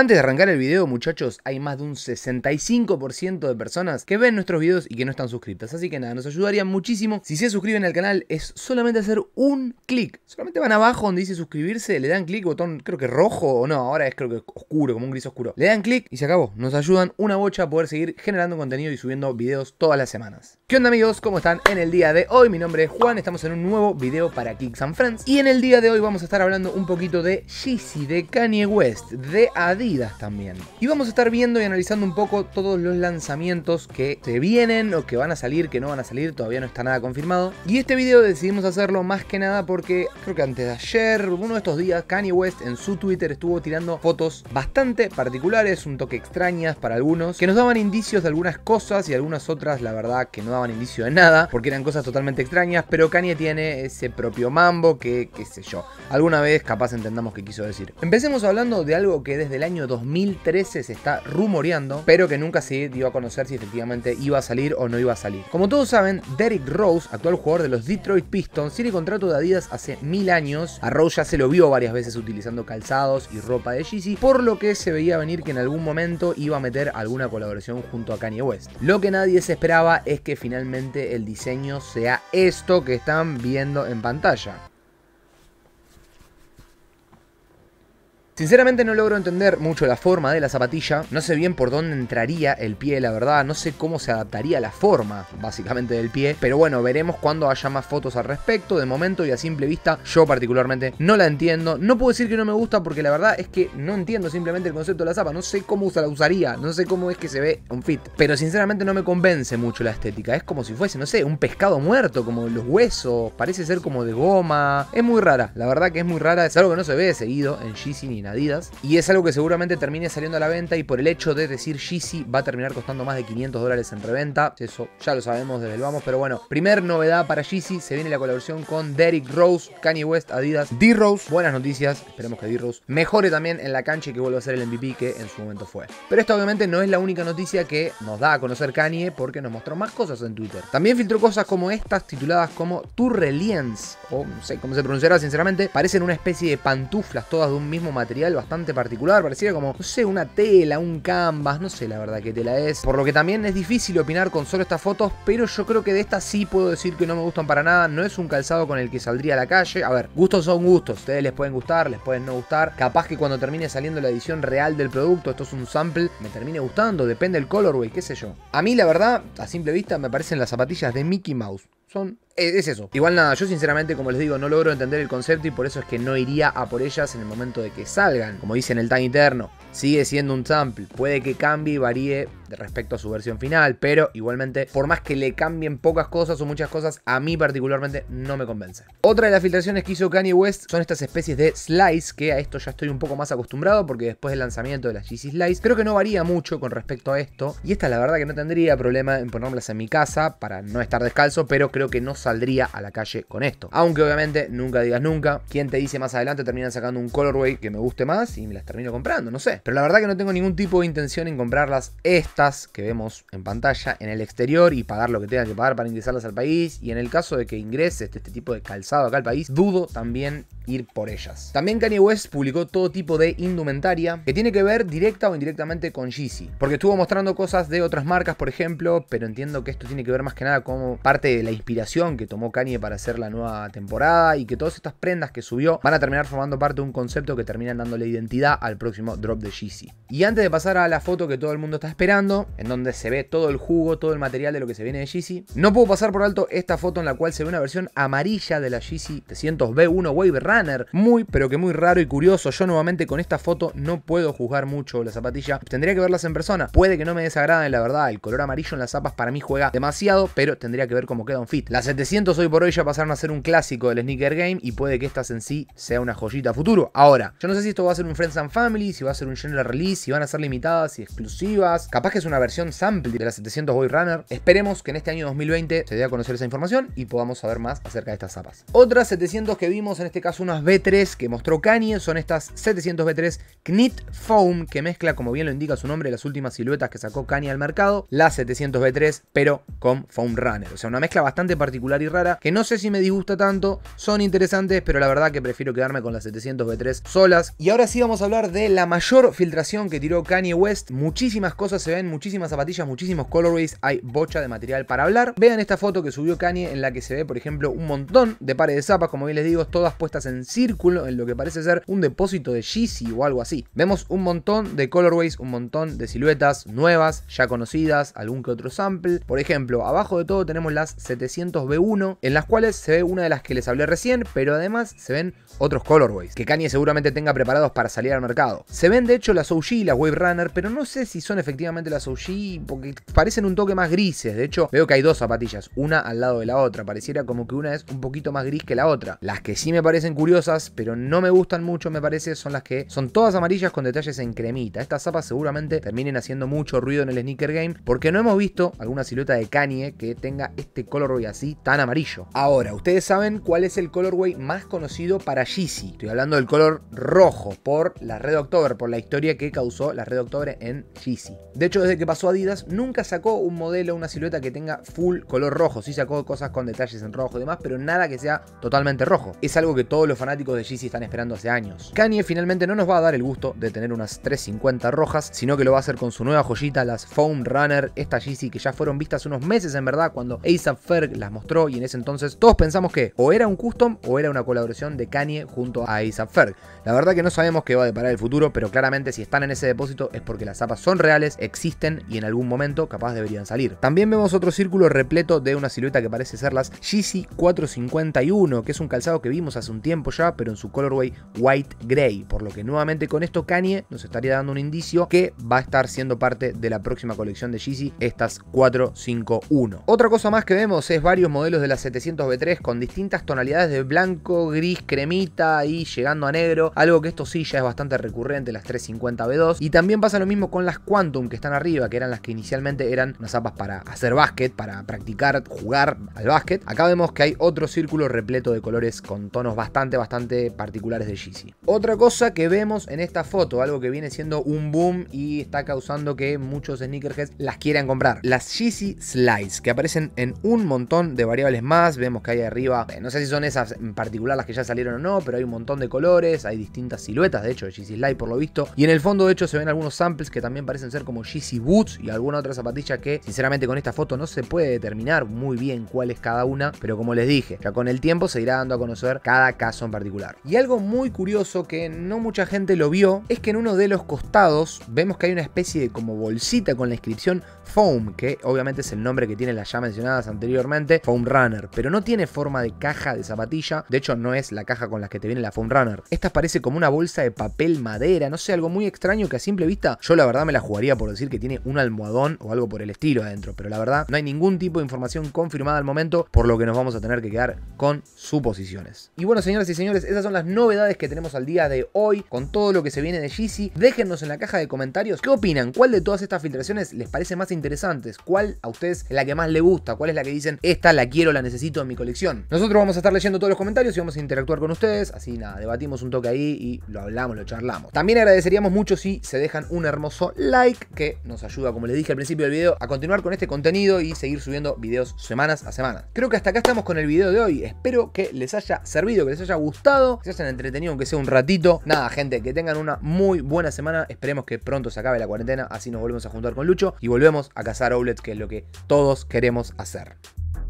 Antes de arrancar el video, muchachos, hay más de un 65% de personas que ven nuestros videos y que no están suscritas. Así que nada, nos ayudaría muchísimo. Si se suscriben al canal, es solamente hacer un clic. Solamente van abajo donde dice suscribirse, le dan clic, botón creo que rojo o no, ahora es creo que oscuro, como un gris oscuro. Le dan clic y se acabó. Nos ayudan una bocha a poder seguir generando contenido y subiendo videos todas las semanas. ¿Qué onda amigos? ¿Cómo están en el día de hoy? Mi nombre es Juan, estamos en un nuevo video para Kicks and Friends. Y en el día de hoy vamos a estar hablando un poquito de Yeezy, de Kanye West, de Adi también. Y vamos a estar viendo y analizando un poco todos los lanzamientos que se vienen o que van a salir, que no van a salir, todavía no está nada confirmado. Y este video decidimos hacerlo más que nada porque creo que antes de ayer, uno de estos días, Kanye West en su Twitter estuvo tirando fotos bastante particulares, un toque extrañas para algunos, que nos daban indicios de algunas cosas y algunas otras, la verdad, que no daban indicio de nada, porque eran cosas totalmente extrañas, pero Kanye tiene ese propio mambo que, qué sé yo, alguna vez capaz entendamos qué quiso decir. Empecemos hablando de algo que desde el año 2013 se está rumoreando, pero que nunca se dio a conocer si efectivamente iba a salir o no iba a salir. Como todos saben, Derrick Rose, actual jugador de los Detroit Pistons, tiene contrato de Adidas hace mil años. A Rose ya se lo vio varias veces utilizando calzados y ropa de Yeezy, por lo que se veía venir que en algún momento iba a meter alguna colaboración junto a Kanye West. Lo que nadie se esperaba es que finalmente el diseño sea esto que están viendo en pantalla. Sinceramente no logro entender mucho la forma de la zapatilla, no sé bien por dónde entraría el pie, la verdad, no sé cómo se adaptaría la forma básicamente del pie, pero bueno, veremos cuando haya más fotos al respecto, de momento y a simple vista yo particularmente no la entiendo, no puedo decir que no me gusta porque la verdad es que no entiendo simplemente el concepto de la zapa, no sé cómo se la usaría, no sé cómo es que se ve un fit, pero sinceramente no me convence mucho la estética, es como si fuese, no sé, un pescado muerto, como los huesos, parece ser como de goma, es muy rara, la verdad que es muy rara, es algo que no se ve seguido en G Adidas. Y es algo que seguramente termine saliendo a la venta y por el hecho de decir Yeezy va a terminar costando más de 500 dólares en reventa. Eso ya lo sabemos desde el vamos, pero bueno. Primer novedad para Yeezy, se viene la colaboración con Derrick Rose, Kanye West, Adidas, D-Rose. Buenas noticias, esperemos que D-Rose mejore también en la cancha y que vuelva a ser el MVP que en su momento fue. Pero esto obviamente no es la única noticia que nos da a conocer Kanye porque nos mostró más cosas en Twitter. También filtró cosas como estas tituladas como reliance o no sé cómo se pronunciará sinceramente, parecen una especie de pantuflas todas de un mismo material bastante particular, pareciera como, no sé, una tela, un canvas, no sé la verdad qué tela es. Por lo que también es difícil opinar con solo estas fotos, pero yo creo que de estas sí puedo decir que no me gustan para nada, no es un calzado con el que saldría a la calle. A ver, gustos son gustos, ustedes les pueden gustar, les pueden no gustar. Capaz que cuando termine saliendo la edición real del producto, esto es un sample, me termine gustando, depende del colorway, qué sé yo. A mí la verdad, a simple vista, me parecen las zapatillas de Mickey Mouse. Son eh, es eso. Igual nada, yo sinceramente, como les digo, no logro entender el concepto y por eso es que no iría a por ellas en el momento de que salgan. Como dice en el tan interno, sigue siendo un sample. Puede que cambie y varíe respecto a su versión final, pero igualmente, por más que le cambien pocas cosas o muchas cosas, a mí particularmente no me convence. Otra de las filtraciones que hizo Kanye West son estas especies de slice, que a esto ya estoy un poco más acostumbrado porque después del lanzamiento de las GC Slice, creo que no varía mucho con respecto a esto. Y esta la verdad que no tendría problema en ponerlas en mi casa para no estar descalzo, pero creo que no sabría saldría a la calle con esto. Aunque obviamente nunca digas nunca. ¿Quién te dice más adelante termina sacando un colorway que me guste más y me las termino comprando? No sé. Pero la verdad que no tengo ningún tipo de intención en comprarlas estas que vemos en pantalla en el exterior y pagar lo que tenga que pagar para ingresarlas al país. Y en el caso de que ingrese este, este tipo de calzado acá al país, dudo también ir por ellas. También Kanye West publicó todo tipo de indumentaria que tiene que ver directa o indirectamente con Yeezy, porque estuvo mostrando cosas de otras marcas, por ejemplo, pero entiendo que esto tiene que ver más que nada como parte de la inspiración que tomó Kanye para hacer la nueva temporada y que todas estas prendas que subió van a terminar formando parte de un concepto que terminan dándole identidad al próximo drop de Yeezy. Y antes de pasar a la foto que todo el mundo está esperando, en donde se ve todo el jugo, todo el material de lo que se viene de Yeezy, no puedo pasar por alto esta foto en la cual se ve una versión amarilla de la Yeezy 300 B1 Wave Run muy, pero que muy raro y curioso. Yo nuevamente con esta foto no puedo juzgar mucho la zapatilla. Tendría que verlas en persona. Puede que no me desagraden, la verdad. El color amarillo en las zapas para mí juega demasiado, pero tendría que ver cómo queda un fit. Las 700 hoy por hoy ya pasaron a ser un clásico del sneaker game y puede que estas en sí sea una joyita futuro. Ahora, yo no sé si esto va a ser un Friends and Family, si va a ser un general release, si van a ser limitadas y exclusivas. Capaz que es una versión sample de las 700 Boy Runner. Esperemos que en este año 2020 se dé a conocer esa información y podamos saber más acerca de estas zapas. Otras 700 que vimos, en este caso unas B3 que mostró Kanye, son estas 700 B3 Knit Foam, que mezcla, como bien lo indica su nombre, las últimas siluetas que sacó Kanye al mercado, las 700 B3, pero con Foam Runner. O sea, una mezcla bastante particular y rara, que no sé si me disgusta tanto, son interesantes, pero la verdad que prefiero quedarme con las 700 B3 solas. Y ahora sí vamos a hablar de la mayor filtración que tiró Kanye West, muchísimas cosas se ven, muchísimas zapatillas, muchísimos colorways, hay bocha de material para hablar. Vean esta foto que subió Kanye en la que se ve, por ejemplo, un montón de pares de zapas, como bien les digo, todas puestas en círculo en lo que parece ser un depósito de Yeezy o algo así. Vemos un montón de colorways, un montón de siluetas nuevas, ya conocidas, algún que otro sample. Por ejemplo, abajo de todo tenemos las 700B1, en las cuales se ve una de las que les hablé recién, pero además se ven otros colorways, que Kanye seguramente tenga preparados para salir al mercado. Se ven de hecho las OG y las Wave Runner, pero no sé si son efectivamente las OG, porque parecen un toque más grises. De hecho, veo que hay dos zapatillas, una al lado de la otra. Pareciera como que una es un poquito más gris que la otra. Las que sí me parecen curiosas, pero no me gustan mucho, me parece, son las que son todas amarillas con detalles en cremita. Estas zapas seguramente terminen haciendo mucho ruido en el sneaker game, porque no hemos visto alguna silueta de Kanye que tenga este colorway así tan amarillo. Ahora, ustedes saben cuál es el colorway más conocido para Yeezy. Estoy hablando del color rojo por la Red October, por la historia que causó la Red October en Yeezy. De hecho, desde que pasó Adidas, nunca sacó un modelo, una silueta que tenga full color rojo. Sí sacó cosas con detalles en rojo y demás, pero nada que sea totalmente rojo. Es algo que todos los fanáticos de Yeezy están esperando hace años. Kanye finalmente no nos va a dar el gusto de tener unas 350 rojas, sino que lo va a hacer con su nueva joyita, las Foam Runner, estas Yeezy que ya fueron vistas unos meses en verdad cuando ASAP Ferg las mostró y en ese entonces todos pensamos que o era un custom o era una colaboración de Kanye junto a ASAP Ferg. La verdad que no sabemos qué va a deparar el futuro, pero claramente si están en ese depósito es porque las zapas son reales, existen y en algún momento capaz deberían salir. También vemos otro círculo repleto de una silueta que parece ser las Yeezy 451, que es un calzado que vimos hace un tiempo ya, pero en su colorway White gray, por lo que nuevamente con esto Kanye nos estaría dando un indicio que va a estar siendo parte de la próxima colección de Yeezy, estas 451. Otra cosa más que vemos es varios modelos de las 700B3 con distintas tonalidades de blanco, gris, cremita y llegando a negro, algo que esto sí ya es bastante recurrente, las 350B2, y también pasa lo mismo con las Quantum que están arriba, que eran las que inicialmente eran unas zapas para hacer básquet, para practicar, jugar al básquet. Acá vemos que hay otro círculo repleto de colores con tonos bastante bastante, particulares de Yeezy. Otra cosa que vemos en esta foto, algo que viene siendo un boom y está causando que muchos sneakerheads las quieran comprar. Las Yeezy Slides, que aparecen en un montón de variables más. Vemos que hay arriba, eh, no sé si son esas en particular las que ya salieron o no, pero hay un montón de colores, hay distintas siluetas, de hecho, de Yeezy Slide por lo visto. Y en el fondo, de hecho, se ven algunos samples que también parecen ser como Yeezy Boots y alguna otra zapatilla que, sinceramente, con esta foto no se puede determinar muy bien cuál es cada una. Pero como les dije, ya con el tiempo se irá dando a conocer cada caso en particular. Y algo muy curioso que no mucha gente lo vio es que en uno de los costados vemos que hay una especie de como bolsita con la inscripción Foam, que obviamente es el nombre que tiene las ya mencionadas anteriormente, Foam Runner, pero no tiene forma de caja de zapatilla, de hecho no es la caja con las que te viene la Foam Runner. Esta parece como una bolsa de papel madera, no sé, algo muy extraño que a simple vista yo la verdad me la jugaría por decir que tiene un almohadón o algo por el estilo adentro, pero la verdad no hay ningún tipo de información confirmada al momento, por lo que nos vamos a tener que quedar con suposiciones. Y bueno, señores y señores, esas son las novedades que tenemos al día de hoy con todo lo que se viene de Yeezy. déjenos en la caja de comentarios qué opinan, cuál de todas estas filtraciones les parece más interesante, cuál a ustedes es la que más le gusta, cuál es la que dicen esta la quiero, la necesito en mi colección. Nosotros vamos a estar leyendo todos los comentarios y vamos a interactuar con ustedes, así nada, debatimos un toque ahí y lo hablamos, lo charlamos. También agradeceríamos mucho si se dejan un hermoso like que nos ayuda, como les dije al principio del video, a continuar con este contenido y seguir subiendo videos semanas a semana. Creo que hasta acá estamos con el video de hoy, espero que les haya servido, que les haya gustado, que se hayan entretenido, aunque sea un ratito. Nada, gente, que tengan una muy buena semana. Esperemos que pronto se acabe la cuarentena, así nos volvemos a juntar con Lucho y volvemos a cazar owlets que es lo que todos queremos hacer.